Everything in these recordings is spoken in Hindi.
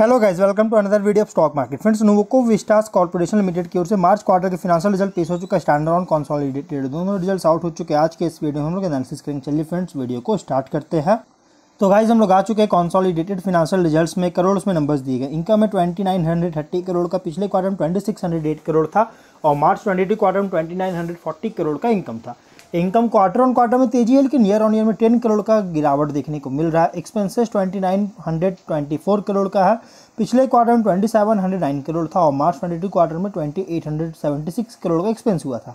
hello guys welcome to another video of stock market friends Nuvoco Vistas corporation limited की ओर से मार्च क्वार्टर के फिनाशियल रिजल्ट पेश हो चुका है स्टैंडर्ड ऑन कॉन्सॉलिडेटेड दोनों रिजल्ट आउट हो चुके हैं आज के इस वीडियो में हम लोग एनालिसिस करेंगे चलिए फ्रेंड्स वीडियो को स्टार्ट करते हैं तो गाइज हम लोग आ चुके हैं कॉन्सॉलिडेटेड फिनेंशियल रिजल्ट्स में करोड़ उसमें नंबर्स दिए गए इनकम में twenty nine hundred thirty crore का पिछले क्वार्टर में twenty six hundred eight crore था और मार्च ट्वेंटी क्वार्टर में twenty nine hundred forty crore का इनकम था इनकम क्वार्टर ऑन क्वार्टर में तेजी है लेकिन ईयर ऑन ईयर में टेन करोड़ का गिरावट देखने को मिल रहा है expenses twenty nine hundred twenty four crore का है पिछले क्वार्टर में twenty seven hundred nine crore था और मार्च ट्वेंटी टू क्वार्टर में twenty eight hundred seventy six crore का एक्सपेंस हुआ था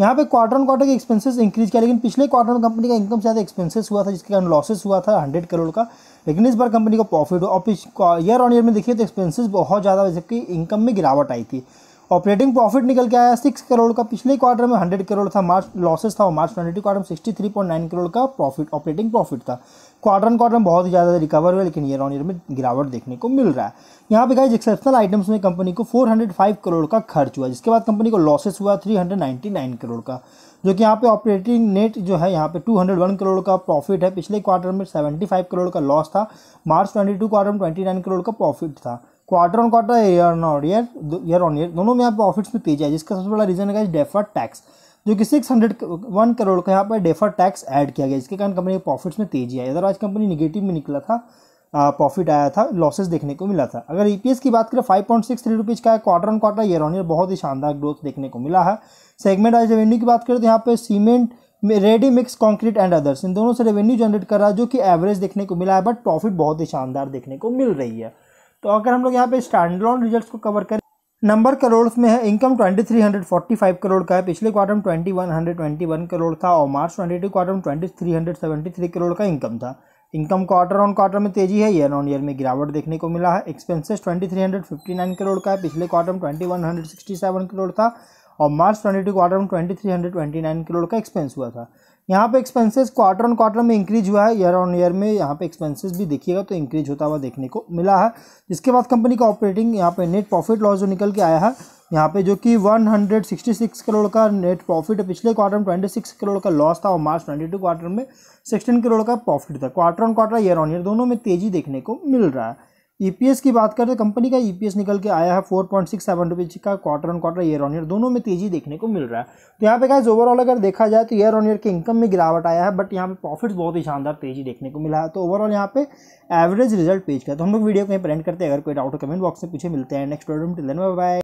यहाँ पे क्वार्टर ऑन क्वार्टर के एक्सपेंसेस इंक्रीज किया लेकिन पिछले क्वार्टर में कंपनी का इनकम ज़्यादा एक्सपेंसेस हुआ था जिसके कारण लॉसेस हुआ था हंड्रेड करोड़ का लेकिन इस बार कंपनी का प्रॉफिट हुआ और ईयर ऑन ईयर में देखिए तो एक्सपेंसेस बहुत ज़्यादा जबकि इनकम में गिरावट आई थी ऑपरेटिंग प्रॉफिट निकल के आया सिक्स करोड़ का पिछले क्वार्टर में हंड्रेड करोड़ था मार्च लॉसेस था और मार्च ट्वेंटी क्वार्टर में sixty three point nine crore का प्रॉफिट ऑपरेटिंग प्रॉफिट था क्वार्टर एंड क्वार्टर में बहुत ही ज़्यादा रिकवर हुआ लेकिन ईयर ऑन ईयर में गिरावट देखने को मिल रहा है यहाँ पे गाइज एक्सेप्शनल आइटम्स में कंपनी को फोर हंड्रेड फाइव करोड़ का खर्च हुआ जिसके बाद कंपनी को लॉसेस हुआ थ्री हंड्रेड नाइन करोड़ का जो कि यहाँ पे ऑपरेटिंग नेट जो है यहाँ पे टू हंड्रेड वन करोड़ का प्रॉफिट है पिछले क्वार्टर में सेवेंटी फाइव करोड़ का लॉस था मार्च ट्वेंटी टू क्वार्टर में ट्वेंटी नाइन करोड़ का प्रॉफिट था quarter on quarter year on year year on year दोनों में यहाँ प्रॉफिट्स में तेजी है जिसका सबसे बड़ा रीजन है डेफर टैक्स जो कि सिक्स हंड्रेड वन करोड़ का यहाँ पर डेफर टैक्स ऐड किया गया जिसके कारण कंपनी के प्रॉफिट्स में तेजी आई अदरवाइज कंपनी निगेटिव में निकला था प्रॉफिट आया था लॉसेस देखने को मिला था अगर ई की बात करें five point six three rupees का quarter on quarter year on year बहुत ही शानदार ग्रोथ देखने को मिला है सेगमेंट वाइज रेवेन्यू की बात करें तो यहाँ पर cement ready mix concrete and others इन दोनों से रेवेन्यू जनरेट कर रहा है जो कि एवरेज देखने को मिला है बट प्रॉफिट बहुत ही शानदार देखने को मिल रही है तो अगर हम लोग यहाँ पे स्टैंडलॉन रिजल्ट्स को कवर करें नंबर करोड़ में है इनकम 2345 करोड़ का है पिछले क्वार्टर में 2121 करोड़ था और मार्च 22 क्वार्टर में 2373 करोड़ का इनकम था इनकम क्वार्टर ऑन क्वार्टर में तेजी है ईयर ऑन ईयर में गिरावट देखने को मिला है एक्सपेंसेस 2359 करोड़ का है पिछले क्वार्टर में 2167 करोड़ था और मार्च ट्वेंटी टू क्वार्टर में twenty three hundred twenty nine crore का एक्सपेंस हुआ था यहाँ पे एक्सपेंसेस क्वार्टर ऑन क्वार्टर में इंक्रीज हुआ है ईयर ऑन ईयर में यहाँ पे एक्सपेंसेस भी देखिएगा तो इंक्रीज होता हुआ देखने को मिला है जिसके बाद कंपनी का ऑपरेटिंग यहाँ पे नेट प्रॉफिट लॉस जो निकल के आया है यहाँ पे जो कि 166 करोड़ का नेट प्रॉफिट पिछले क्वार्टर में 26 करोड़ का लॉस था और मार्च 22 क्वार्टर में 16 करोड़ का प्रॉफिट था quarter on quarter year on year दोनों में तेजी देखने को मिल रहा है ईपीएस e की बात करें तो कंपनी का ईपीएस e निकल के आया है four point six seven rupees का quarter on quarter year on year दोनों में तेजी देखने को मिल रहा है तो यहाँ पे गाइज ओवरऑल अगर देखा जाए तो ईयर ऑन ईयर के इनकम में गिरावट आया है बट यहाँ पे प्रॉफिट्स बहुत ही शानदार तेजी देखने को मिला है तो ओवरऑल यहाँ पे एवरेज रिजल्ट पेज का तो हम लोग वीडियो को यहीं प्रेंट करते हैं अगर कोई डाउट हो कमेंट बॉक्स में पूछे मिलते हैं नेक्स्ट वीडियो बाय